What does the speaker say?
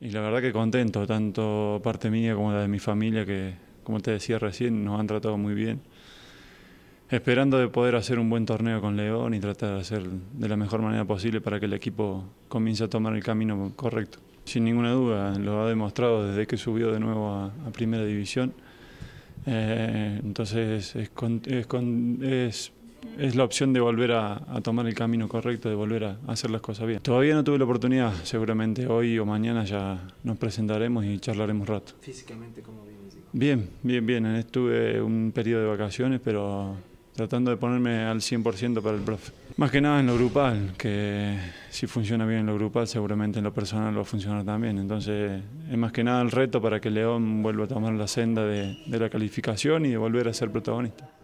Y la verdad que contento, tanto parte mía como la de mi familia, que como te decía recién, nos han tratado muy bien. Esperando de poder hacer un buen torneo con León y tratar de hacer de la mejor manera posible para que el equipo comience a tomar el camino correcto. Sin ninguna duda, lo ha demostrado desde que subió de nuevo a, Primera División. Eh, entonces es es la opción de volver a, tomar el camino correcto, de volver a, hacer las cosas bien. Todavía no tuve la oportunidad, seguramente hoy o mañana ya nos presentaremos y charlaremos rato. ¿Físicamente cómo vienes? Bien, bien, bien. Estuve un periodo de vacaciones, pero tratando de ponerme al 100% para el profe. Más que nada en lo grupal, que si funciona bien en lo grupal, seguramente en lo personal va a funcionar también. Entonces, es más que nada el reto para que León vuelva a tomar la senda de la calificación y de volver a ser protagonista.